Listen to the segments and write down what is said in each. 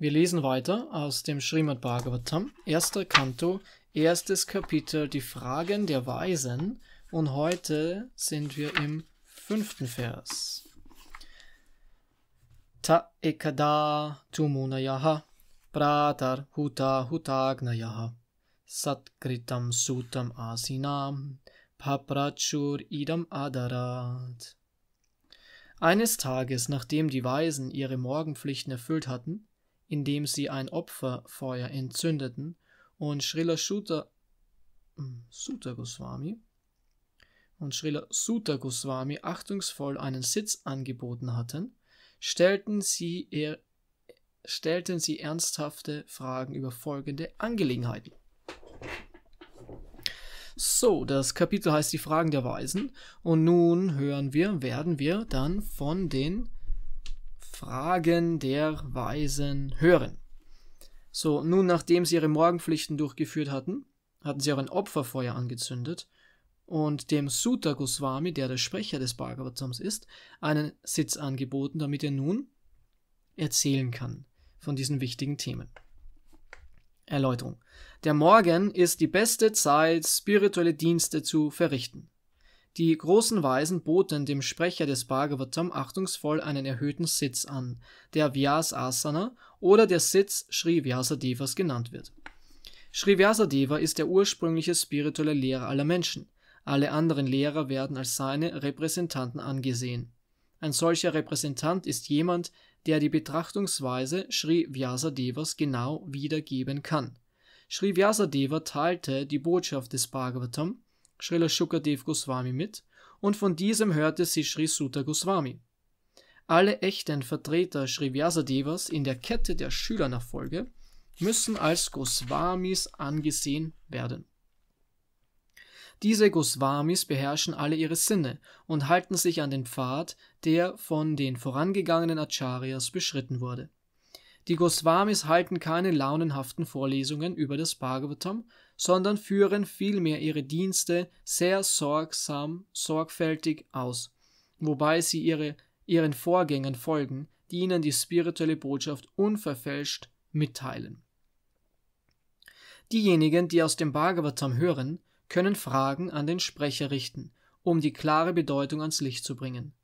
Wir lesen weiter aus dem Srimad Bhagavatam, erster Kanto, erstes Kapitel, die Fragen der Weisen. Und heute sind wir im fünften Vers. Ta ekada tumunayaha pratar huta hutagnayaha satkritam sutam asinam paprachur idam adarat. Eines Tages, nachdem die Weisen ihre Morgenpflichten erfüllt hatten, indem sie ein Opferfeuer entzündeten und Srila Shuta, hm, Sutta Goswami und Srila Sutta Goswami achtungsvoll einen Sitz angeboten hatten, stellten sie, er, stellten sie ernsthafte Fragen über folgende Angelegenheiten. So, das Kapitel heißt die Fragen der Weisen und nun hören wir, werden wir dann von den Fragen der Weisen hören. So, nun nachdem sie ihre Morgenpflichten durchgeführt hatten, hatten sie auch ein Opferfeuer angezündet und dem Sutta Goswami, der der Sprecher des Bhagavatams ist, einen Sitz angeboten, damit er nun erzählen kann von diesen wichtigen Themen. Erläuterung. Der Morgen ist die beste Zeit, spirituelle Dienste zu verrichten. Die großen Weisen boten dem Sprecher des Bhagavatam achtungsvoll einen erhöhten Sitz an, der Vyasasana oder der Sitz Sri Vyasadevas genannt wird. Sri Vyasadeva ist der ursprüngliche spirituelle Lehrer aller Menschen. Alle anderen Lehrer werden als seine Repräsentanten angesehen. Ein solcher Repräsentant ist jemand, der die Betrachtungsweise Sri Vyasadevas genau wiedergeben kann. Sri Vyasadeva teilte die Botschaft des Bhagavatam Srila Shukadev Goswami mit und von diesem hörte sie Sri Sutta Goswami. Alle echten Vertreter Sri Vyasadevas in der Kette der Schülernachfolge müssen als Goswamis angesehen werden. Diese Goswamis beherrschen alle ihre Sinne und halten sich an den Pfad, der von den vorangegangenen Acharyas beschritten wurde. Die Goswamis halten keine launenhaften Vorlesungen über das Bhagavatam, sondern führen vielmehr ihre Dienste sehr sorgsam, sorgfältig aus, wobei sie ihre, ihren Vorgängern folgen, die ihnen die spirituelle Botschaft unverfälscht mitteilen. Diejenigen, die aus dem Bhagavatam hören, können Fragen an den Sprecher richten, um die klare Bedeutung ans Licht zu bringen.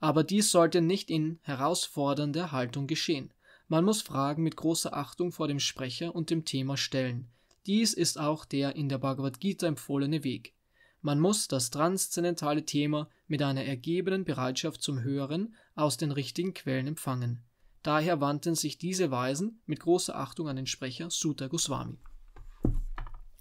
Aber dies sollte nicht in herausfordernder Haltung geschehen. Man muss Fragen mit großer Achtung vor dem Sprecher und dem Thema stellen. Dies ist auch der in der Bhagavad Gita empfohlene Weg. Man muss das transzendentale Thema mit einer ergebenen Bereitschaft zum Hören aus den richtigen Quellen empfangen. Daher wandten sich diese Weisen mit großer Achtung an den Sprecher Sutta Goswami.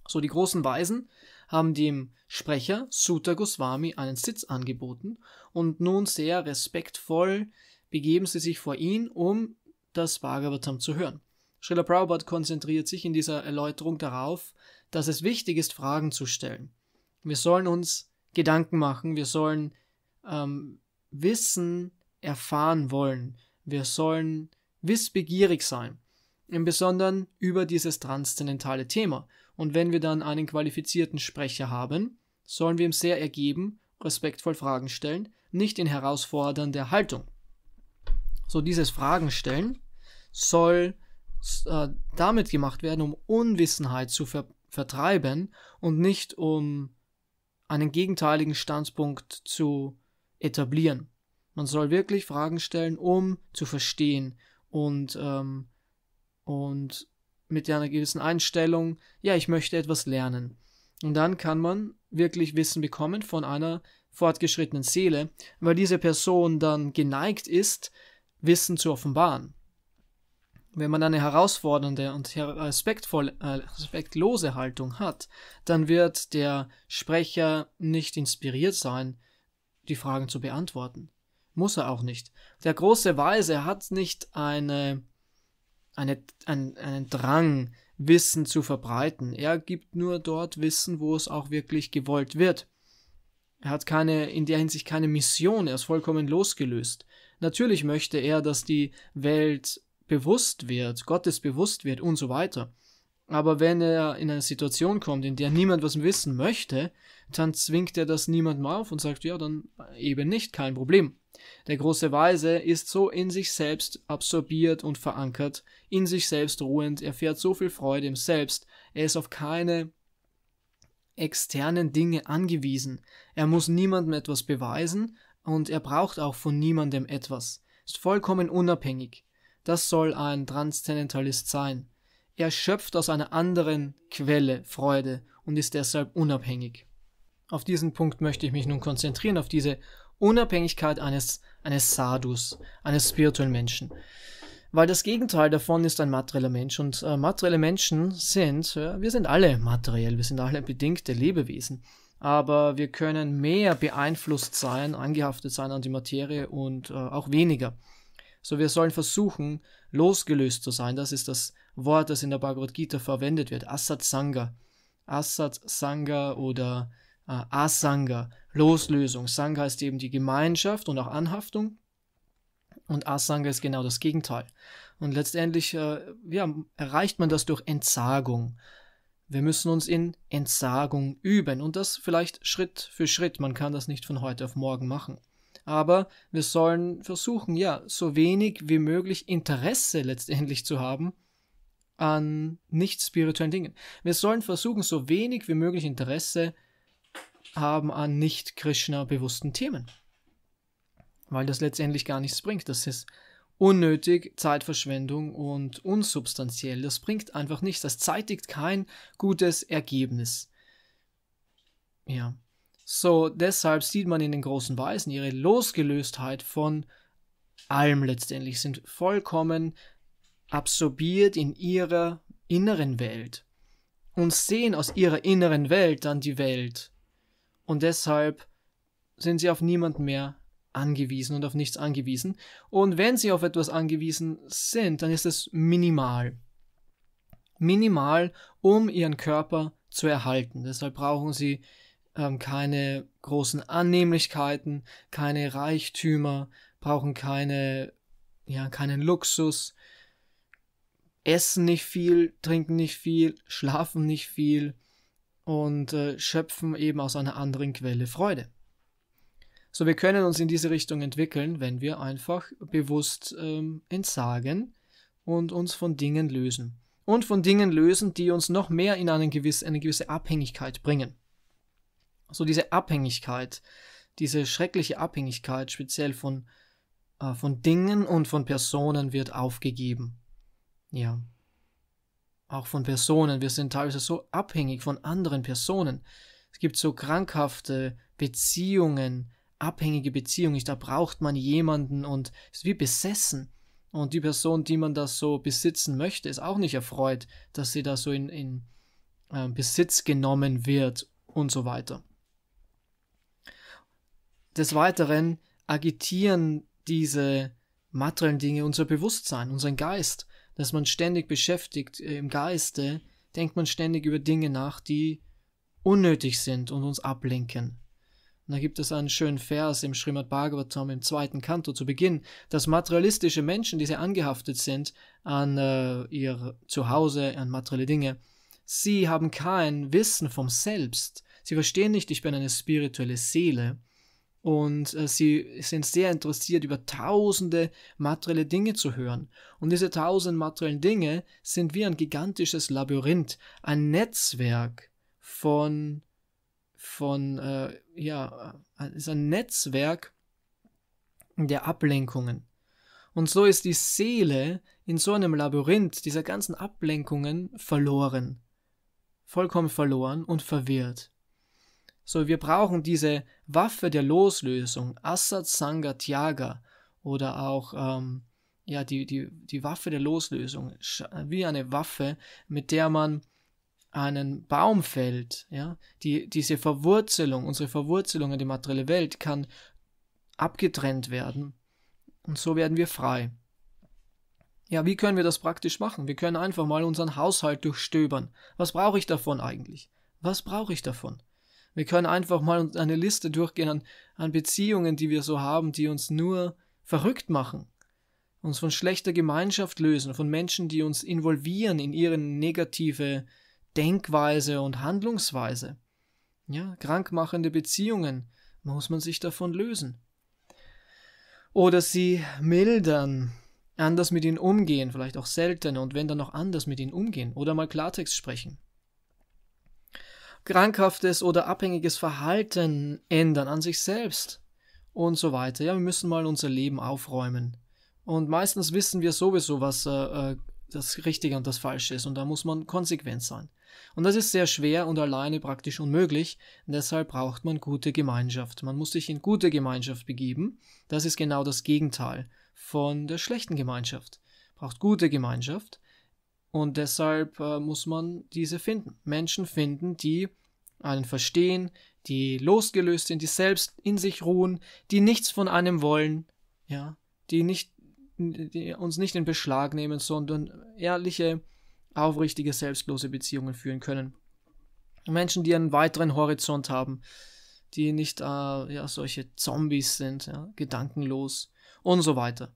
So, die großen Weisen haben dem Sprecher Sutta Goswami einen Sitz angeboten und nun sehr respektvoll begeben sie sich vor ihn, um das Bhagavatam zu hören. Srila Prabhupada konzentriert sich in dieser Erläuterung darauf, dass es wichtig ist, Fragen zu stellen. Wir sollen uns Gedanken machen, wir sollen ähm, Wissen erfahren wollen, wir sollen wissbegierig sein, im Besonderen über dieses transzendentale Thema. Und wenn wir dann einen qualifizierten Sprecher haben, sollen wir ihm sehr ergeben, respektvoll Fragen stellen, nicht in herausfordernder Haltung. So dieses Fragen stellen soll äh, damit gemacht werden, um Unwissenheit zu ver vertreiben und nicht um einen gegenteiligen Standpunkt zu etablieren. Man soll wirklich Fragen stellen, um zu verstehen und, ähm, und mit einer gewissen Einstellung, ja, ich möchte etwas lernen. Und dann kann man wirklich Wissen bekommen von einer fortgeschrittenen Seele, weil diese Person dann geneigt ist, Wissen zu offenbaren. Wenn man eine herausfordernde und äh, respektvoll, äh, respektlose Haltung hat, dann wird der Sprecher nicht inspiriert sein, die Fragen zu beantworten. Muss er auch nicht. Der große Weise hat nicht eine, eine, ein, einen Drang, Wissen zu verbreiten. Er gibt nur dort Wissen, wo es auch wirklich gewollt wird. Er hat keine, in der Hinsicht keine Mission, er ist vollkommen losgelöst. Natürlich möchte er, dass die Welt bewusst wird, Gottes bewusst wird und so weiter. Aber wenn er in eine Situation kommt, in der niemand was wissen möchte, dann zwingt er das niemandem auf und sagt, ja, dann eben nicht, kein Problem. Der große Weise ist so in sich selbst absorbiert und verankert, in sich selbst ruhend, er fährt so viel Freude im Selbst, er ist auf keine externen Dinge angewiesen, er muss niemandem etwas beweisen und er braucht auch von niemandem etwas, ist vollkommen unabhängig das soll ein Transzendentalist sein. Er schöpft aus einer anderen Quelle Freude und ist deshalb unabhängig. Auf diesen Punkt möchte ich mich nun konzentrieren, auf diese Unabhängigkeit eines, eines Sadhus, eines spirituellen Menschen. Weil das Gegenteil davon ist ein materieller Mensch. Und äh, materielle Menschen sind, äh, wir sind alle materiell, wir sind alle bedingte Lebewesen. Aber wir können mehr beeinflusst sein, angehaftet sein an die Materie und äh, auch weniger. So wir sollen versuchen, losgelöst zu sein. Das ist das Wort, das in der Bhagavad Gita verwendet wird. Asat Sangha. Asat Sangha oder äh, Asanga, Loslösung. Sangha ist eben die Gemeinschaft und auch Anhaftung. Und Asanga ist genau das Gegenteil. Und letztendlich äh, ja, erreicht man das durch Entsagung. Wir müssen uns in Entsagung üben und das vielleicht Schritt für Schritt. Man kann das nicht von heute auf morgen machen aber wir sollen versuchen, ja, so wenig wie möglich Interesse letztendlich zu haben an nicht spirituellen Dingen. Wir sollen versuchen, so wenig wie möglich Interesse haben an nicht Krishna bewussten Themen. Weil das letztendlich gar nichts bringt. Das ist unnötig, Zeitverschwendung und unsubstanziell. Das bringt einfach nichts. Das zeitigt kein gutes Ergebnis. Ja, so, deshalb sieht man in den großen Weisen ihre Losgelöstheit von allem letztendlich, sind vollkommen absorbiert in ihrer inneren Welt und sehen aus ihrer inneren Welt dann die Welt. Und deshalb sind sie auf niemanden mehr angewiesen und auf nichts angewiesen. Und wenn sie auf etwas angewiesen sind, dann ist es minimal. Minimal, um ihren Körper zu erhalten. Deshalb brauchen sie ähm, keine großen Annehmlichkeiten, keine Reichtümer, brauchen keine, ja, keinen Luxus, essen nicht viel, trinken nicht viel, schlafen nicht viel und äh, schöpfen eben aus einer anderen Quelle Freude. So, wir können uns in diese Richtung entwickeln, wenn wir einfach bewusst ähm, entsagen und uns von Dingen lösen. Und von Dingen lösen, die uns noch mehr in eine gewisse, eine gewisse Abhängigkeit bringen so diese Abhängigkeit, diese schreckliche Abhängigkeit speziell von, äh, von Dingen und von Personen wird aufgegeben. Ja. Auch von Personen. Wir sind teilweise so abhängig von anderen Personen. Es gibt so krankhafte Beziehungen, abhängige Beziehungen. Da braucht man jemanden und ist wie besessen. Und die Person, die man das so besitzen möchte, ist auch nicht erfreut, dass sie da so in, in äh, Besitz genommen wird und so weiter. Des Weiteren agitieren diese materiellen Dinge unser Bewusstsein, unseren Geist, dass man ständig beschäftigt äh, im Geiste, denkt man ständig über Dinge nach, die unnötig sind und uns ablenken. Und da gibt es einen schönen Vers im Srimad Bhagavatam im zweiten Kanto zu Beginn, dass materialistische Menschen, die sehr angehaftet sind an äh, ihr Zuhause, an materielle Dinge, sie haben kein Wissen vom Selbst. Sie verstehen nicht, ich bin eine spirituelle Seele, und äh, sie sind sehr interessiert, über tausende materielle Dinge zu hören. Und diese tausend materiellen Dinge sind wie ein gigantisches Labyrinth, ein Netzwerk von, von äh, ja, äh, ist ein Netzwerk der Ablenkungen. Und so ist die Seele in so einem Labyrinth dieser ganzen Ablenkungen verloren, vollkommen verloren und verwirrt. So, wir brauchen diese Waffe der Loslösung, Assad Sangha Tyaga oder auch ähm, ja, die, die, die Waffe der Loslösung, äh, wie eine Waffe, mit der man einen Baum fällt. Ja? Die, diese Verwurzelung, unsere Verwurzelung in die materielle Welt kann abgetrennt werden und so werden wir frei. Ja, wie können wir das praktisch machen? Wir können einfach mal unseren Haushalt durchstöbern. Was brauche ich davon eigentlich? Was brauche ich davon? Wir können einfach mal eine Liste durchgehen an, an Beziehungen, die wir so haben, die uns nur verrückt machen, uns von schlechter Gemeinschaft lösen, von Menschen, die uns involvieren in ihre negative Denkweise und Handlungsweise. Ja, krankmachende Beziehungen muss man sich davon lösen. Oder sie mildern, anders mit ihnen umgehen, vielleicht auch seltener und wenn dann noch anders mit ihnen umgehen oder mal Klartext sprechen krankhaftes oder abhängiges Verhalten ändern an sich selbst und so weiter. Ja, wir müssen mal unser Leben aufräumen. Und meistens wissen wir sowieso, was äh, äh, das Richtige und das Falsche ist. Und da muss man konsequent sein. Und das ist sehr schwer und alleine praktisch unmöglich. deshalb braucht man gute Gemeinschaft. Man muss sich in gute Gemeinschaft begeben. Das ist genau das Gegenteil von der schlechten Gemeinschaft. Braucht gute Gemeinschaft. Und deshalb äh, muss man diese finden. Menschen finden, die einen verstehen, die losgelöst sind, die selbst in sich ruhen, die nichts von einem wollen, ja, die nicht die uns nicht in Beschlag nehmen, sondern ehrliche, aufrichtige, selbstlose Beziehungen führen können. Menschen, die einen weiteren Horizont haben, die nicht äh, ja, solche Zombies sind, ja, gedankenlos und so weiter.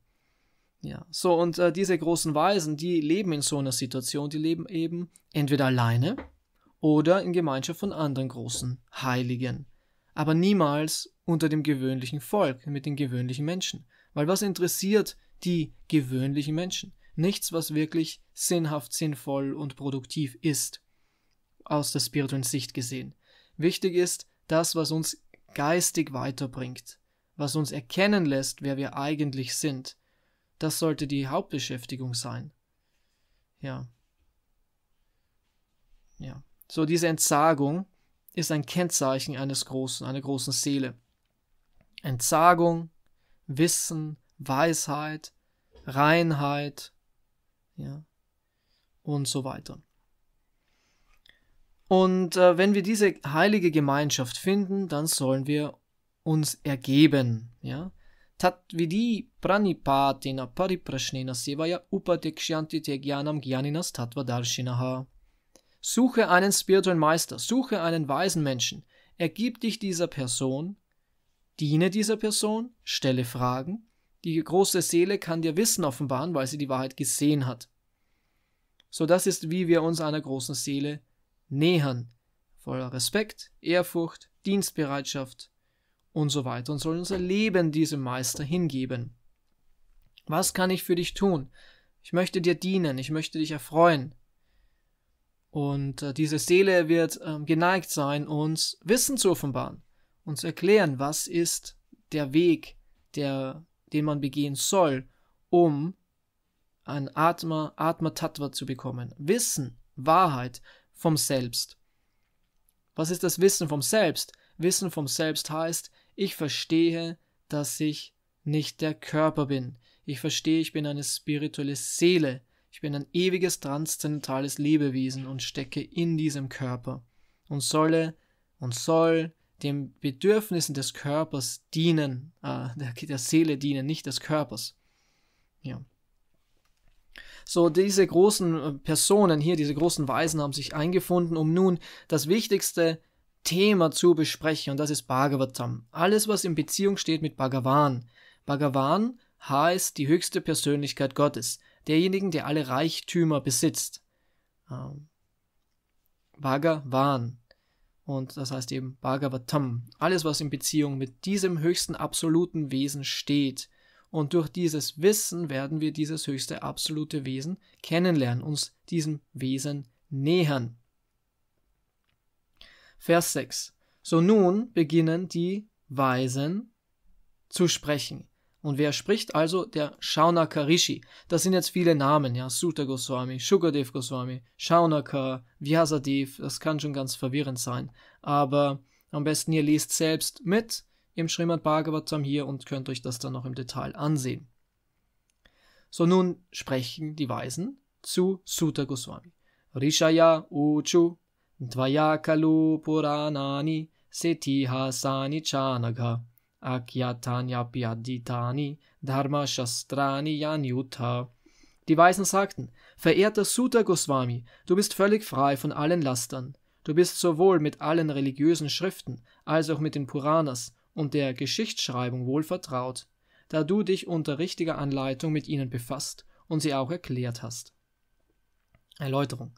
Ja, so und äh, diese großen Weisen, die leben in so einer Situation, die leben eben entweder alleine oder in Gemeinschaft von anderen großen Heiligen, aber niemals unter dem gewöhnlichen Volk, mit den gewöhnlichen Menschen. Weil was interessiert die gewöhnlichen Menschen? Nichts, was wirklich sinnhaft, sinnvoll und produktiv ist, aus der spirituellen Sicht gesehen. Wichtig ist das, was uns geistig weiterbringt, was uns erkennen lässt, wer wir eigentlich sind das sollte die Hauptbeschäftigung sein. Ja. Ja. So, diese Entsagung ist ein Kennzeichen eines großen, einer großen Seele. Entsagung, Wissen, Weisheit, Reinheit, ja, und so weiter. Und äh, wenn wir diese heilige Gemeinschaft finden, dann sollen wir uns ergeben, ja. तद्विधि प्रणिपातेन परिप्रश्नेन सेवया upadekshyanti te gyanam gyaninas tattvadarshinaha. Suche einen spirituellen Meister, suche einen weisen Menschen, ergib dich dieser Person, diene dieser Person, stelle Fragen. Die große Seele kann dir Wissen offenbaren, weil sie die Wahrheit gesehen hat. So das ist, wie wir uns einer großen Seele nähern. Voller Respekt, Ehrfurcht, Dienstbereitschaft, und so weiter und sollen unser Leben diesem Meister hingeben. Was kann ich für dich tun? Ich möchte dir dienen, ich möchte dich erfreuen. Und äh, diese Seele wird äh, geneigt sein, uns Wissen zu offenbaren, und zu erklären, was ist der Weg, der, den man begehen soll, um ein Atma, Atma Tattva zu bekommen. Wissen, Wahrheit vom Selbst. Was ist das Wissen vom Selbst? Wissen vom Selbst heißt, ich verstehe, dass ich nicht der Körper bin. Ich verstehe, ich bin eine spirituelle Seele. Ich bin ein ewiges transzendentales Lebewesen und stecke in diesem Körper und solle und soll den Bedürfnissen des Körpers dienen, äh, der, der Seele dienen, nicht des Körpers. Ja. So, diese großen äh, Personen hier, diese großen Weisen haben sich eingefunden, um nun das Wichtigste Thema zu besprechen und das ist Bhagavatam. Alles, was in Beziehung steht mit Bhagavan. Bhagavan heißt die höchste Persönlichkeit Gottes, derjenigen, der alle Reichtümer besitzt. Ähm, Bhagavan. Und das heißt eben Bhagavatam. Alles, was in Beziehung mit diesem höchsten absoluten Wesen steht. Und durch dieses Wissen werden wir dieses höchste absolute Wesen kennenlernen, uns diesem Wesen nähern. Vers 6. So nun beginnen die Weisen zu sprechen. Und wer spricht? Also der Shaunaka Rishi. Das sind jetzt viele Namen, ja. Sutta Goswami, Sugadev Goswami, Shaunaka, Vyasadev. Das kann schon ganz verwirrend sein. Aber am besten ihr liest selbst mit im Srimad Bhagavatam hier und könnt euch das dann noch im Detail ansehen. So nun sprechen die Weisen zu Sutta Goswami. Rishaya Uchu Dvayakalu puranani Setihasani sani chanagha akyatanyapyaditani dharma shastrani yanyutha. Die Weisen sagten, verehrter Sutta Goswami, du bist völlig frei von allen Lastern. Du bist sowohl mit allen religiösen Schriften als auch mit den Puranas und der Geschichtsschreibung wohl vertraut, da du dich unter richtiger Anleitung mit ihnen befasst und sie auch erklärt hast. Erläuterung.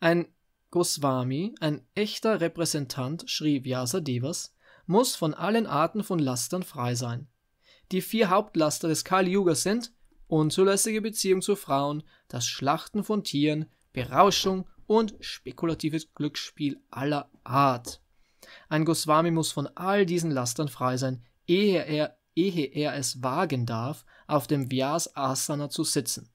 Ein Goswami, ein echter Repräsentant Sri Vyasadevas, muss von allen Arten von Lastern frei sein. Die vier Hauptlaster des Kali Yuga sind unzulässige Beziehung zu Frauen, das Schlachten von Tieren, Berauschung und spekulatives Glücksspiel aller Art. Ein Goswami muss von all diesen Lastern frei sein, ehe er, ehe er es wagen darf, auf dem Vyas Asana zu sitzen.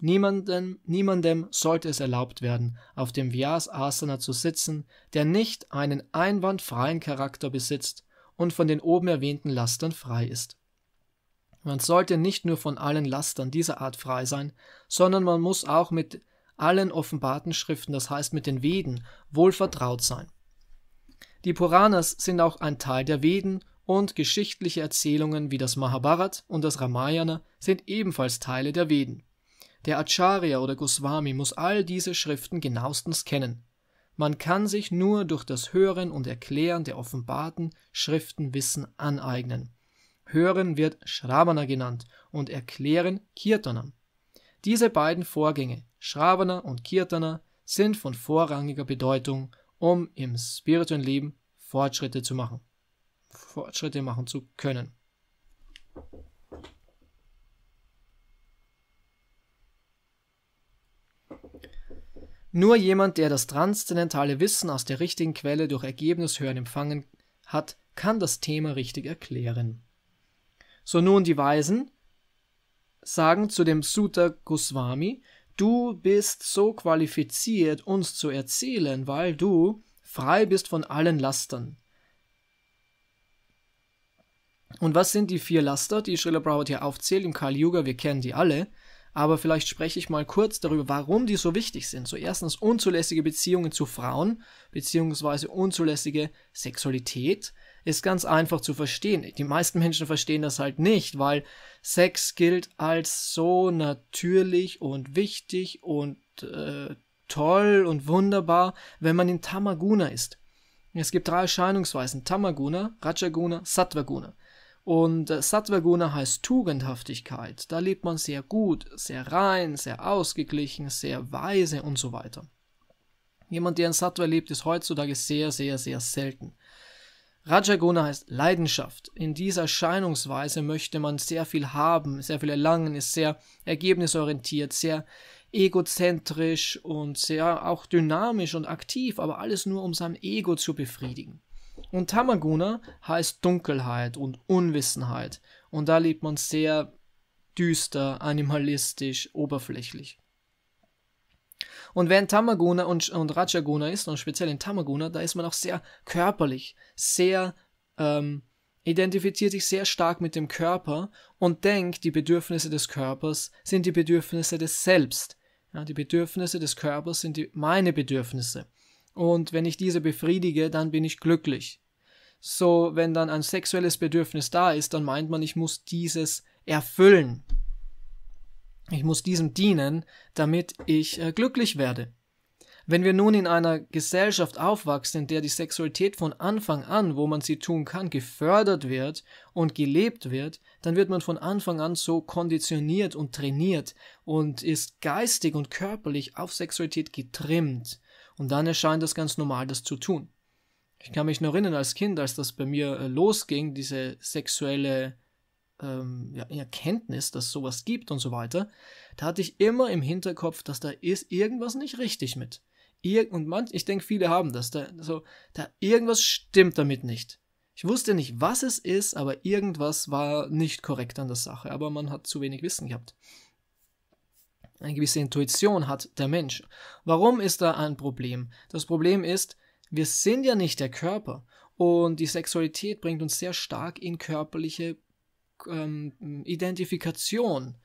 Niemanden, niemandem sollte es erlaubt werden, auf dem Vyas Asana zu sitzen, der nicht einen einwandfreien Charakter besitzt und von den oben erwähnten Lastern frei ist. Man sollte nicht nur von allen Lastern dieser Art frei sein, sondern man muss auch mit allen offenbarten Schriften, das heißt mit den Veden, wohl vertraut sein. Die Puranas sind auch ein Teil der Veden und geschichtliche Erzählungen wie das Mahabharat und das Ramayana sind ebenfalls Teile der Veden. Der Acharya oder Goswami muss all diese Schriften genauestens kennen. Man kann sich nur durch das Hören und Erklären der offenbarten Schriften Wissen aneignen. Hören wird Shravana genannt und Erklären Kirtana. Diese beiden Vorgänge, Shravana und Kirtana, sind von vorrangiger Bedeutung, um im spirituellen Leben Fortschritte zu machen. Fortschritte machen zu können. Nur jemand, der das transzendentale Wissen aus der richtigen Quelle durch Ergebnishören empfangen hat, kann das Thema richtig erklären. So nun die Weisen sagen zu dem Sutta Goswami, du bist so qualifiziert, uns zu erzählen, weil du frei bist von allen Lastern. Und was sind die vier Laster, die Srila Prabhupada hier aufzählt? Im Kali Yuga, wir kennen die alle aber vielleicht spreche ich mal kurz darüber, warum die so wichtig sind. So erstens unzulässige Beziehungen zu Frauen beziehungsweise unzulässige Sexualität ist ganz einfach zu verstehen. Die meisten Menschen verstehen das halt nicht, weil Sex gilt als so natürlich und wichtig und äh, toll und wunderbar, wenn man in Tamaguna ist. Es gibt drei Erscheinungsweisen: Tamaguna, Rajaguna, Sattvaguna. Und äh, Sattvaguna heißt Tugendhaftigkeit. Da lebt man sehr gut, sehr rein, sehr ausgeglichen, sehr weise und so weiter. Jemand, der in Sattva lebt, ist heutzutage sehr, sehr, sehr selten. Rajaguna heißt Leidenschaft. In dieser Erscheinungsweise möchte man sehr viel haben, sehr viel erlangen, ist sehr ergebnisorientiert, sehr egozentrisch und sehr auch dynamisch und aktiv, aber alles nur um sein Ego zu befriedigen. Und Tamaguna heißt Dunkelheit und Unwissenheit. Und da lebt man sehr düster, animalistisch, oberflächlich. Und wenn Tamaguna und, und Rajaguna ist, und speziell in Tamaguna, da ist man auch sehr körperlich, sehr ähm, identifiziert sich sehr stark mit dem Körper und denkt, die Bedürfnisse des Körpers sind die Bedürfnisse des Selbst. Ja, die Bedürfnisse des Körpers sind die, meine Bedürfnisse. Und wenn ich diese befriedige, dann bin ich glücklich. So, wenn dann ein sexuelles Bedürfnis da ist, dann meint man, ich muss dieses erfüllen. Ich muss diesem dienen, damit ich äh, glücklich werde. Wenn wir nun in einer Gesellschaft aufwachsen, in der die Sexualität von Anfang an, wo man sie tun kann, gefördert wird und gelebt wird, dann wird man von Anfang an so konditioniert und trainiert und ist geistig und körperlich auf Sexualität getrimmt. Und dann erscheint das ganz normal, das zu tun. Ich kann mich noch erinnern, als Kind, als das bei mir äh, losging, diese sexuelle ähm, ja, Erkenntnis, dass sowas gibt und so weiter, da hatte ich immer im Hinterkopf, dass da ist irgendwas nicht richtig mit. Ir und manch, ich denke, viele haben das. Da, so, da irgendwas stimmt damit nicht. Ich wusste nicht, was es ist, aber irgendwas war nicht korrekt an der Sache. Aber man hat zu wenig Wissen gehabt. Eine gewisse Intuition hat der Mensch. Warum ist da ein Problem? Das Problem ist, wir sind ja nicht der Körper. Und die Sexualität bringt uns sehr stark in körperliche ähm, Identifikation.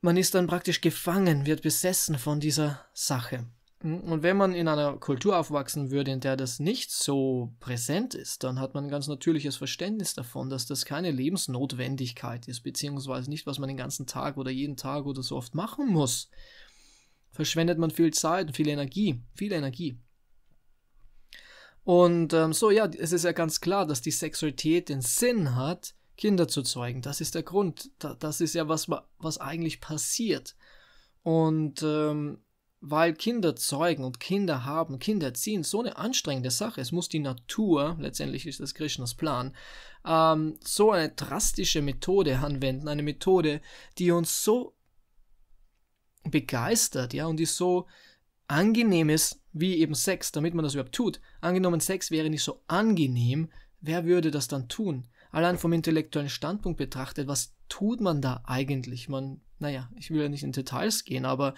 Man ist dann praktisch gefangen, wird besessen von dieser Sache. Und wenn man in einer Kultur aufwachsen würde, in der das nicht so präsent ist, dann hat man ein ganz natürliches Verständnis davon, dass das keine Lebensnotwendigkeit ist, beziehungsweise nicht, was man den ganzen Tag oder jeden Tag oder so oft machen muss. Verschwendet man viel Zeit und viel Energie, viel Energie. Und ähm, so, ja, es ist ja ganz klar, dass die Sexualität den Sinn hat, Kinder zu zeugen. Das ist der Grund. das ist ja was, was eigentlich passiert. Und ähm, weil Kinder zeugen und Kinder haben, Kinder ziehen, so eine anstrengende Sache. Es muss die Natur, letztendlich ist das Krishnas Plan, ähm, so eine drastische Methode anwenden, eine Methode, die uns so begeistert, ja, und die so angenehm ist, wie eben Sex, damit man das überhaupt tut. Angenommen, Sex wäre nicht so angenehm, wer würde das dann tun? Allein vom intellektuellen Standpunkt betrachtet, was tut man da eigentlich? Man, naja, ich will ja nicht in Details gehen, aber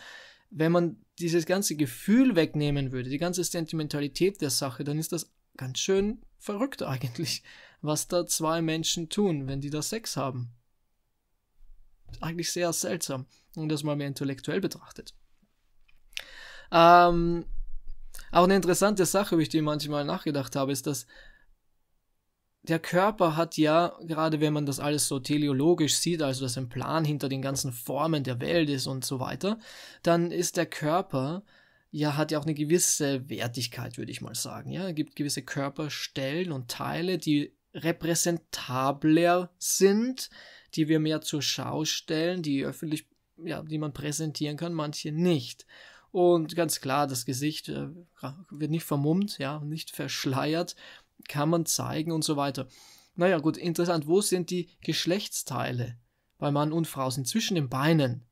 wenn man dieses ganze Gefühl wegnehmen würde, die ganze Sentimentalität der Sache, dann ist das ganz schön verrückt eigentlich, was da zwei Menschen tun, wenn die da Sex haben. Eigentlich sehr seltsam, und das mal mehr intellektuell betrachtet. Ähm, auch eine interessante Sache, über die ich manchmal nachgedacht habe, ist, dass der Körper hat ja, gerade wenn man das alles so teleologisch sieht, also dass ein Plan hinter den ganzen Formen der Welt ist und so weiter, dann ist der Körper ja, hat ja auch eine gewisse Wertigkeit, würde ich mal sagen. Ja, es gibt gewisse Körperstellen und Teile, die repräsentabler sind, die wir mehr zur Schau stellen, die öffentlich, ja, die man präsentieren kann, manche nicht. Und ganz klar, das Gesicht äh, wird nicht vermummt, ja, nicht verschleiert kann man zeigen und so weiter. Naja, gut, interessant, wo sind die Geschlechtsteile bei Mann und Frau? Sind zwischen den Beinen.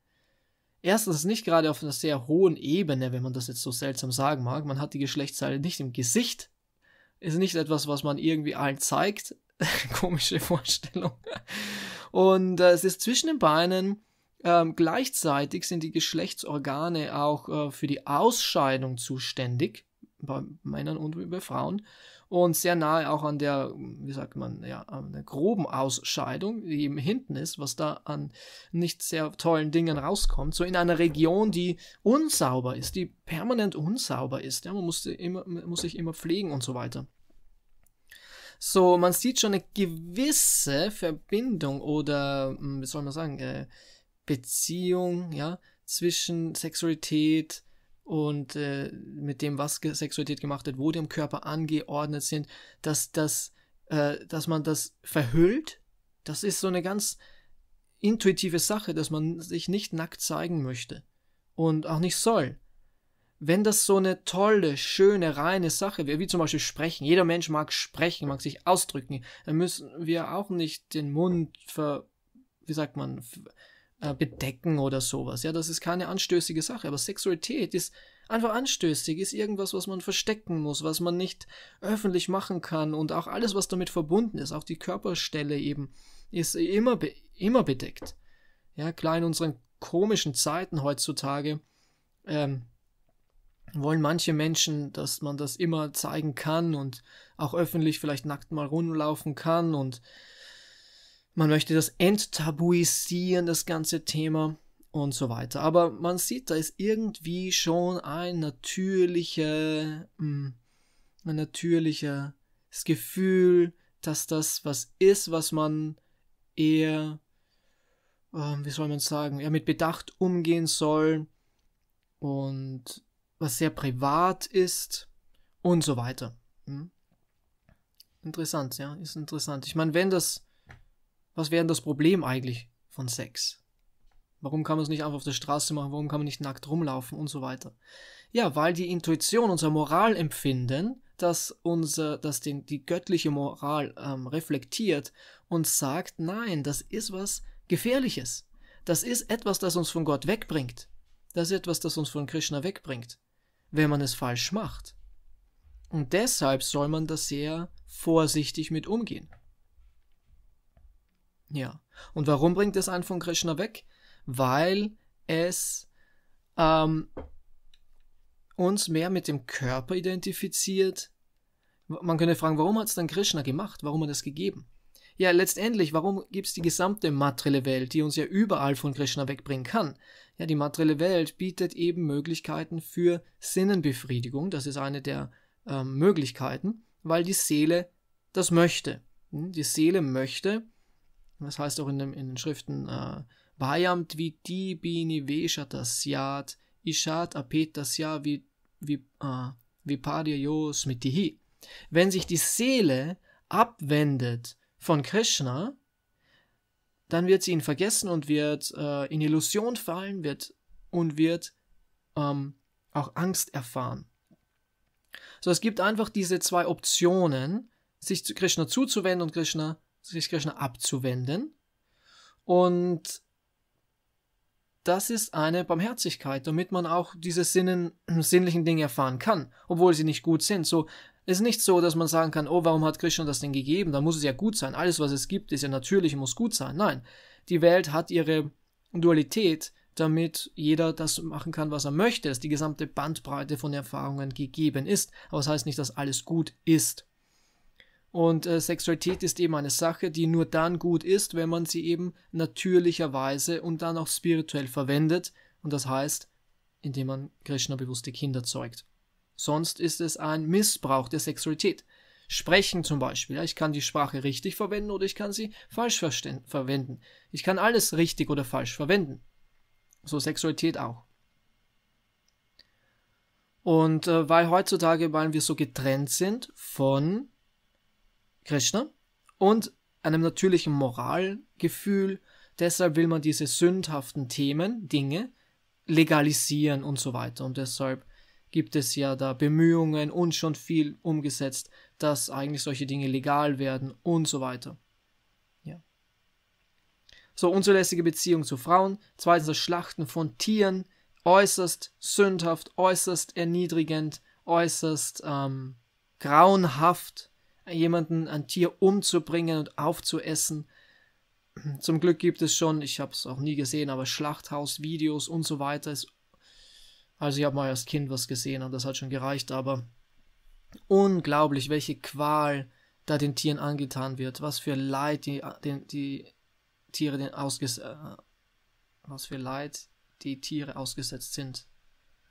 Erstens nicht gerade auf einer sehr hohen Ebene, wenn man das jetzt so seltsam sagen mag. Man hat die Geschlechtsteile nicht im Gesicht. Ist nicht etwas, was man irgendwie allen zeigt. Komische Vorstellung. Und äh, es ist zwischen den Beinen. Ähm, gleichzeitig sind die Geschlechtsorgane auch äh, für die Ausscheidung zuständig, bei Männern und bei Frauen und sehr nahe auch an der, wie sagt man, ja, an der groben Ausscheidung, die eben hinten ist, was da an nicht sehr tollen Dingen rauskommt. So in einer Region, die unsauber ist, die permanent unsauber ist. Ja, man muss, immer, muss sich immer pflegen und so weiter. So, man sieht schon eine gewisse Verbindung oder, hm, wie soll man sagen, äh, Beziehung, ja, zwischen Sexualität, und äh, mit dem, was Sexualität gemacht wird, wo die im Körper angeordnet sind, dass das, äh, dass man das verhüllt, das ist so eine ganz intuitive Sache, dass man sich nicht nackt zeigen möchte und auch nicht soll. Wenn das so eine tolle, schöne, reine Sache wäre, wie zum Beispiel sprechen, jeder Mensch mag sprechen, mag sich ausdrücken, dann müssen wir auch nicht den Mund ver, wie sagt man, äh, bedecken oder sowas. Ja, das ist keine anstößige Sache, aber Sexualität ist einfach anstößig, ist irgendwas, was man verstecken muss, was man nicht öffentlich machen kann und auch alles, was damit verbunden ist, auch die Körperstelle eben, ist immer, be immer bedeckt. Ja, klar, in unseren komischen Zeiten heutzutage ähm, wollen manche Menschen, dass man das immer zeigen kann und auch öffentlich vielleicht nackt mal rumlaufen kann und man möchte das enttabuisieren, das ganze Thema und so weiter. Aber man sieht, da ist irgendwie schon ein natürlicher, mm, ein natürliches Gefühl, dass das was ist, was man eher, ähm, wie soll man sagen, eher mit Bedacht umgehen soll und was sehr privat ist und so weiter. Hm? Interessant, ja, ist interessant. Ich meine, wenn das was wäre denn das Problem eigentlich von Sex? Warum kann man es nicht einfach auf der Straße machen? Warum kann man nicht nackt rumlaufen und so weiter? Ja, weil die Intuition, unser Moralempfinden, das unser, das den, die göttliche Moral ähm, reflektiert und sagt, nein, das ist was Gefährliches. Das ist etwas, das uns von Gott wegbringt. Das ist etwas, das uns von Krishna wegbringt, wenn man es falsch macht. Und deshalb soll man da sehr vorsichtig mit umgehen. Ja. Und warum bringt es einen von Krishna weg? Weil es ähm, uns mehr mit dem Körper identifiziert. Man könnte fragen, warum hat es dann Krishna gemacht? Warum hat es gegeben? Ja, letztendlich, warum gibt es die gesamte materielle Welt, die uns ja überall von Krishna wegbringen kann? Ja, die materielle Welt bietet eben Möglichkeiten für Sinnenbefriedigung. Das ist eine der ähm, Möglichkeiten, weil die Seele das möchte. Hm, die Seele möchte das heißt auch in, dem, in den Schriften, Bayamt äh, wie die Bini Veshatas Yad, Ishat Apetas Yad wie Mitihi. Wenn sich die Seele abwendet von Krishna, dann wird sie ihn vergessen und wird äh, in Illusion fallen wird und wird ähm, auch Angst erfahren. So, es gibt einfach diese zwei Optionen, sich zu Krishna zuzuwenden und Krishna sich Krishna abzuwenden. Und das ist eine Barmherzigkeit, damit man auch diese Sinnen, sinnlichen Dinge erfahren kann, obwohl sie nicht gut sind. So ist nicht so, dass man sagen kann, oh, warum hat Krishna das denn gegeben? Da muss es ja gut sein. Alles, was es gibt, ist ja natürlich, muss gut sein. Nein, die Welt hat ihre Dualität, damit jeder das machen kann, was er möchte, dass die gesamte Bandbreite von Erfahrungen gegeben ist. Aber es das heißt nicht, dass alles gut ist. Und äh, Sexualität ist eben eine Sache, die nur dann gut ist, wenn man sie eben natürlicherweise und dann auch spirituell verwendet. Und das heißt, indem man Krishna-bewusste Kinder zeugt. Sonst ist es ein Missbrauch der Sexualität. Sprechen zum Beispiel. Ich kann die Sprache richtig verwenden oder ich kann sie falsch verwenden. Ich kann alles richtig oder falsch verwenden. So Sexualität auch. Und äh, weil heutzutage, weil wir so getrennt sind von Krishna und einem natürlichen Moralgefühl. Deshalb will man diese sündhaften Themen, Dinge legalisieren und so weiter. Und deshalb gibt es ja da Bemühungen und schon viel umgesetzt, dass eigentlich solche Dinge legal werden und so weiter. Ja. So, unzulässige Beziehung zu Frauen. Zweitens das Schlachten von Tieren. Äußerst sündhaft, äußerst erniedrigend, äußerst ähm, grauenhaft jemanden, ein Tier umzubringen und aufzuessen. Zum Glück gibt es schon, ich habe es auch nie gesehen, aber Schlachthausvideos und so weiter. Also ich habe mal als Kind was gesehen und das hat schon gereicht, aber unglaublich, welche Qual da den Tieren angetan wird, was für Leid die, die, die Tiere den ausges äh, was für Leid die Tiere ausgesetzt sind,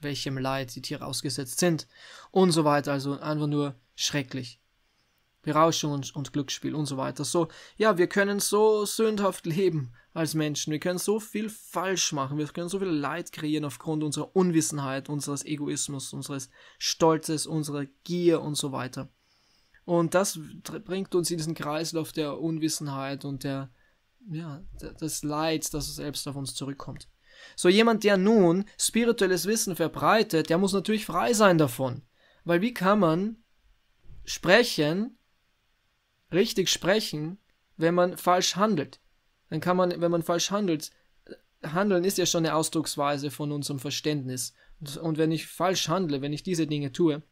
welchem Leid die Tiere ausgesetzt sind und so weiter. Also einfach nur schrecklich. Berauschung und, und Glücksspiel und so weiter. So, ja, wir können so sündhaft leben als Menschen. Wir können so viel falsch machen. Wir können so viel Leid kreieren aufgrund unserer Unwissenheit, unseres Egoismus, unseres Stolzes, unserer Gier und so weiter. Und das bringt uns in diesen Kreislauf der Unwissenheit und der, ja, des Leids, das selbst auf uns zurückkommt. So jemand, der nun spirituelles Wissen verbreitet, der muss natürlich frei sein davon. Weil wie kann man sprechen richtig sprechen, wenn man falsch handelt. Dann kann man, wenn man falsch handelt, handeln ist ja schon eine Ausdrucksweise von unserem Verständnis. Und, und wenn ich falsch handle, wenn ich diese Dinge tue,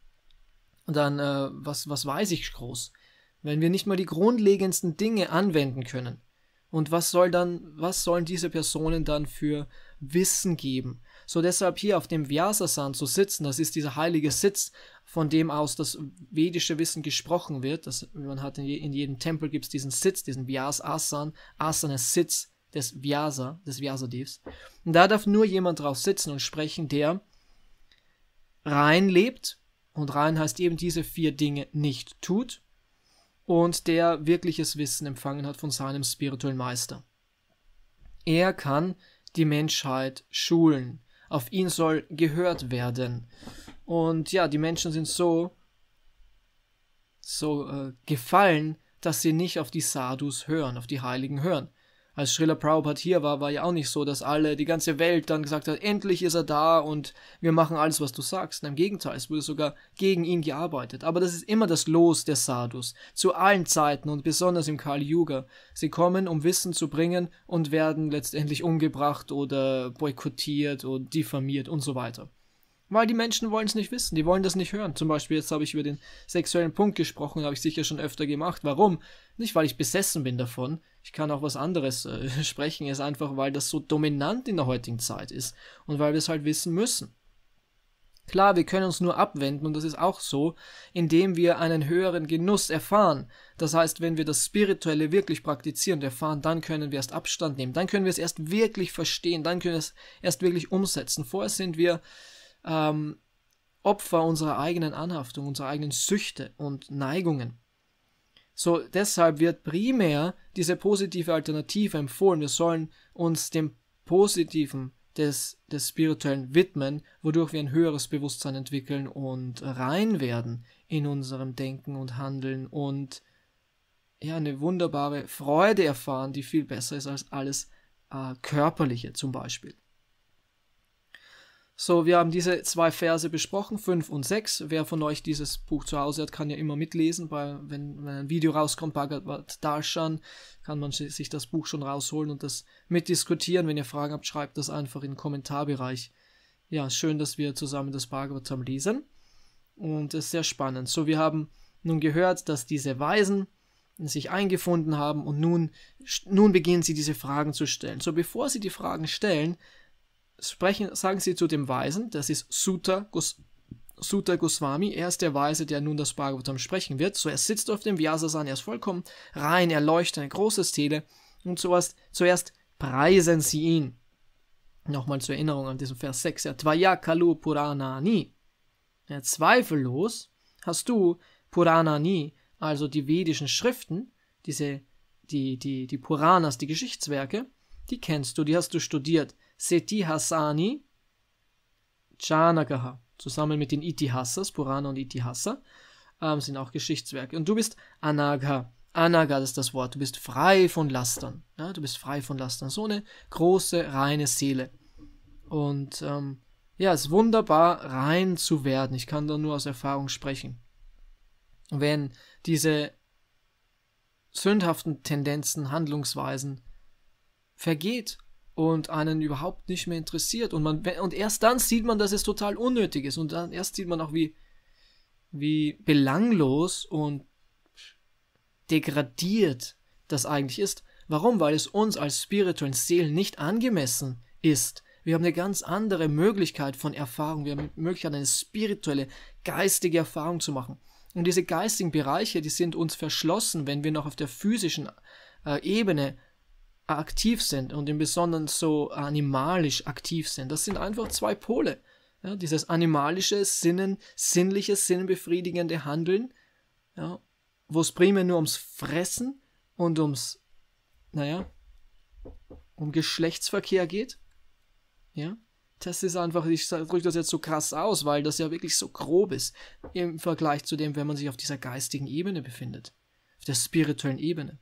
dann äh, was, was weiß ich groß? Wenn wir nicht mal die grundlegendsten Dinge anwenden können. Und was soll dann, was sollen diese Personen dann für Wissen geben? So deshalb hier auf dem Vyasasan zu sitzen, das ist dieser heilige Sitz, von dem aus das vedische Wissen gesprochen wird. Das, man hat in, je, in jedem Tempel gibt es diesen Sitz, diesen Vyasasan. Asana ist Sitz des Vyasa, des Vyasadevs. Und da darf nur jemand drauf sitzen und sprechen, der rein lebt. Und rein heißt eben diese vier Dinge nicht tut. Und der wirkliches Wissen empfangen hat von seinem spirituellen Meister. Er kann die Menschheit schulen auf ihn soll gehört werden. Und ja, die Menschen sind so, so äh, gefallen, dass sie nicht auf die Sadhus hören, auf die Heiligen hören als Srila Prabhupada hier war, war ja auch nicht so, dass alle, die ganze Welt dann gesagt hat, endlich ist er da und wir machen alles, was du sagst. Und Im Gegenteil, es wurde sogar gegen ihn gearbeitet. Aber das ist immer das Los der Sadhus, zu allen Zeiten und besonders im Kali Yuga. Sie kommen, um Wissen zu bringen und werden letztendlich umgebracht oder boykottiert und diffamiert und so weiter. Weil die Menschen wollen es nicht wissen, die wollen das nicht hören. Zum Beispiel jetzt habe ich über den sexuellen Punkt gesprochen, habe ich sicher schon öfter gemacht. Warum? Nicht, weil ich besessen bin davon, ich kann auch was anderes äh, sprechen, ist einfach, weil das so dominant in der heutigen Zeit ist und weil wir es halt wissen müssen. Klar, wir können uns nur abwenden, und das ist auch so, indem wir einen höheren Genuss erfahren. Das heißt, wenn wir das Spirituelle wirklich praktizieren und erfahren, dann können wir erst Abstand nehmen, dann können wir es erst wirklich verstehen, dann können wir es erst wirklich umsetzen. Vorher sind wir ähm, Opfer unserer eigenen Anhaftung, unserer eigenen Süchte und Neigungen. So, deshalb wird primär diese positive Alternative empfohlen. Wir sollen uns dem Positiven des, des Spirituellen widmen, wodurch wir ein höheres Bewusstsein entwickeln und rein werden in unserem Denken und Handeln und ja, eine wunderbare Freude erfahren, die viel besser ist als alles äh, Körperliche zum Beispiel. So, wir haben diese zwei Verse besprochen, 5 und 6. Wer von euch dieses Buch zu Hause hat, kann ja immer mitlesen, weil wenn, wenn ein Video rauskommt, Bhagavad Darshan, kann man sich das Buch schon rausholen und das mitdiskutieren. Wenn ihr Fragen habt, schreibt das einfach in den Kommentarbereich. Ja, schön, dass wir zusammen das Bhagavatam lesen und es ist sehr spannend. So, wir haben nun gehört, dass diese Weisen sich eingefunden haben und nun, nun beginnen sie diese Fragen zu stellen. So, bevor sie die Fragen stellen, sprechen, sagen sie zu dem Weisen, das ist Sutta, Gus, Sutta Goswami, er ist der Weise, der nun das Bhagavatam sprechen wird. So, er sitzt auf dem Vyasasan, er ist vollkommen rein, er leuchtet, eine große Stele Und zuerst, zuerst preisen sie ihn. Nochmal zur Erinnerung an diesen Vers 6. Ja, Tvaya Kalu Puranani. Ja, zweifellos hast du Puranani, also die vedischen Schriften, diese, die, die, die Puranas, die Geschichtswerke, die kennst du, die hast du studiert. Seti Hassani, Chanagaha, zusammen mit den Itihasas, Purana und Itihasa, ähm, sind auch Geschichtswerke. Und du bist Anagha. Anagha ist das Wort. Du bist frei von Lastern. Ja, du bist frei von Lastern. So eine große, reine Seele. Und ähm, ja, es ist wunderbar, rein zu werden. Ich kann da nur aus Erfahrung sprechen. Wenn diese sündhaften Tendenzen, Handlungsweisen vergeht und einen überhaupt nicht mehr interessiert. Und, man, und erst dann sieht man, dass es total unnötig ist. Und dann erst sieht man auch, wie, wie belanglos und degradiert das eigentlich ist. Warum? Weil es uns als spirituellen Seelen nicht angemessen ist. Wir haben eine ganz andere Möglichkeit von Erfahrung. Wir haben die Möglichkeit, eine spirituelle, geistige Erfahrung zu machen. Und diese geistigen Bereiche, die sind uns verschlossen, wenn wir noch auf der physischen äh, Ebene aktiv sind und im Besonderen so animalisch aktiv sind. Das sind einfach zwei Pole. Ja, dieses animalische Sinnen, sinnliche, sinnbefriedigende Handeln, ja, wo es primär nur ums Fressen und ums, naja, um Geschlechtsverkehr geht. Ja, das ist einfach, ich drücke das jetzt so krass aus, weil das ja wirklich so grob ist im Vergleich zu dem, wenn man sich auf dieser geistigen Ebene befindet, auf der spirituellen Ebene.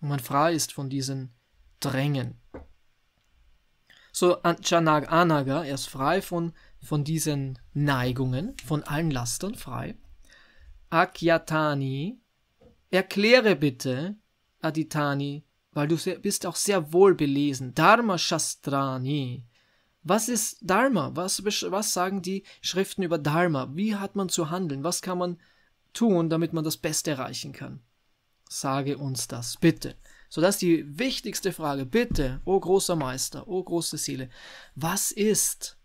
Und man frei ist von diesen drängen. So, Chanag Anaga, er ist frei von, von diesen Neigungen, von allen Lastern frei. Akyatani, erkläre bitte, Aditani, weil du sehr, bist auch sehr wohl belesen. Dharma Shastrani. Was ist Dharma? Was, was sagen die Schriften über Dharma? Wie hat man zu handeln? Was kann man tun, damit man das Beste erreichen kann? Sage uns das, bitte. So, das ist die wichtigste Frage, bitte, o oh großer Meister, o oh große Seele, was ist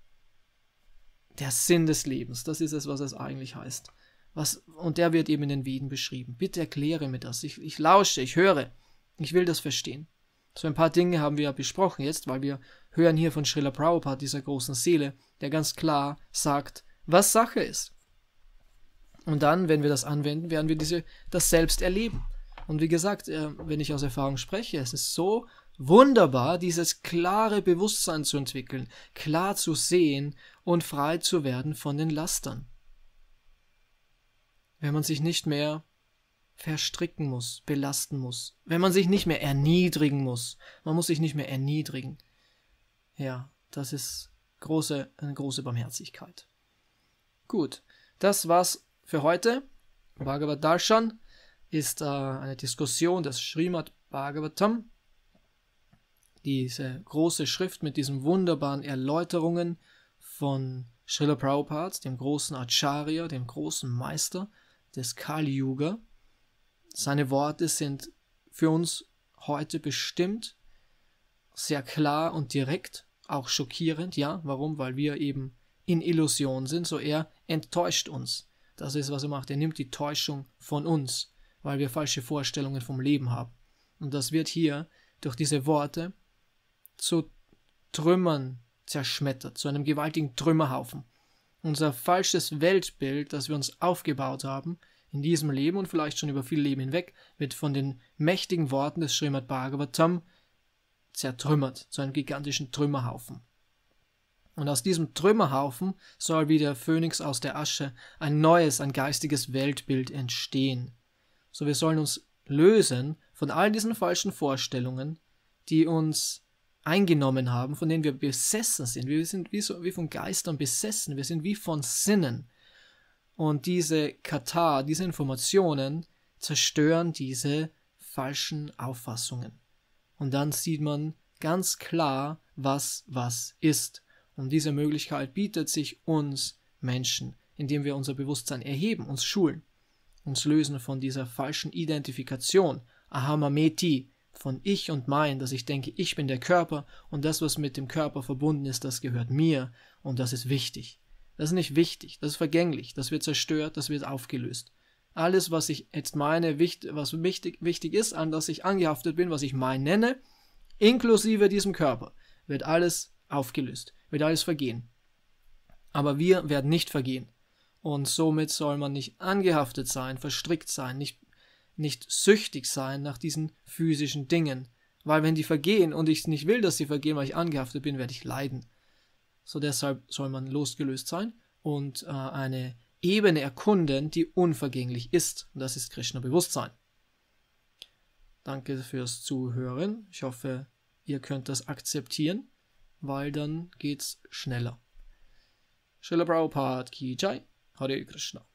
der Sinn des Lebens? Das ist es, was es eigentlich heißt. Was, und der wird eben in den Veden beschrieben. Bitte erkläre mir das. Ich, ich lausche, ich höre. Ich will das verstehen. So ein paar Dinge haben wir ja besprochen jetzt, weil wir hören hier von Srila Prabhupada, dieser großen Seele, der ganz klar sagt, was Sache ist. Und dann, wenn wir das anwenden, werden wir diese, das selbst erleben. Und wie gesagt, äh, wenn ich aus Erfahrung spreche, es ist so wunderbar, dieses klare Bewusstsein zu entwickeln, klar zu sehen und frei zu werden von den Lastern. Wenn man sich nicht mehr verstricken muss, belasten muss, wenn man sich nicht mehr erniedrigen muss, man muss sich nicht mehr erniedrigen. Ja, das ist große, eine große Barmherzigkeit. Gut, das war's für heute. Bhagavad Darshan ist äh, eine Diskussion des Srimad Bhagavatam, diese große Schrift mit diesen wunderbaren Erläuterungen von Srila Prabhupada, dem großen Acharya, dem großen Meister des Kali Yuga. Seine Worte sind für uns heute bestimmt, sehr klar und direkt, auch schockierend, ja, warum? Weil wir eben in Illusion sind, so er enttäuscht uns. Das ist, was er macht. Er nimmt die Täuschung von uns weil wir falsche Vorstellungen vom Leben haben. Und das wird hier durch diese Worte zu Trümmern zerschmettert, zu einem gewaltigen Trümmerhaufen. Unser falsches Weltbild, das wir uns aufgebaut haben, in diesem Leben und vielleicht schon über viel Leben hinweg, wird von den mächtigen Worten des Srimad Bhagavatam zertrümmert, zu einem gigantischen Trümmerhaufen. Und aus diesem Trümmerhaufen soll wie der Phönix aus der Asche ein neues, ein geistiges Weltbild entstehen. So, wir sollen uns lösen von all diesen falschen Vorstellungen, die uns eingenommen haben, von denen wir besessen sind. Wir sind wie, so, wie von Geistern besessen, wir sind wie von Sinnen. Und diese Katar, diese Informationen zerstören diese falschen Auffassungen. Und dann sieht man ganz klar, was was ist. Und diese Möglichkeit bietet sich uns Menschen, indem wir unser Bewusstsein erheben, uns schulen uns lösen von dieser falschen Identifikation, Ahamameti, von ich und mein, dass ich denke, ich bin der Körper und das, was mit dem Körper verbunden ist, das gehört mir und das ist wichtig. Das ist nicht wichtig, das ist vergänglich, das wird zerstört, das wird aufgelöst. Alles, was ich jetzt meine, was wichtig, wichtig ist, an das ich angehaftet bin, was ich mein nenne, inklusive diesem Körper, wird alles aufgelöst, wird alles vergehen. Aber wir werden nicht vergehen. Und somit soll man nicht angehaftet sein, verstrickt sein, nicht, nicht süchtig sein nach diesen physischen Dingen. Weil wenn die vergehen und ich nicht will, dass sie vergehen, weil ich angehaftet bin, werde ich leiden. So deshalb soll man losgelöst sein und äh, eine Ebene erkunden, die unvergänglich ist. Und das ist Krishna-Bewusstsein. Danke fürs Zuhören. Ich hoffe, ihr könnt das akzeptieren, weil dann geht's schneller. Srila Prabhupada Ki Jai. Hare कृष्णा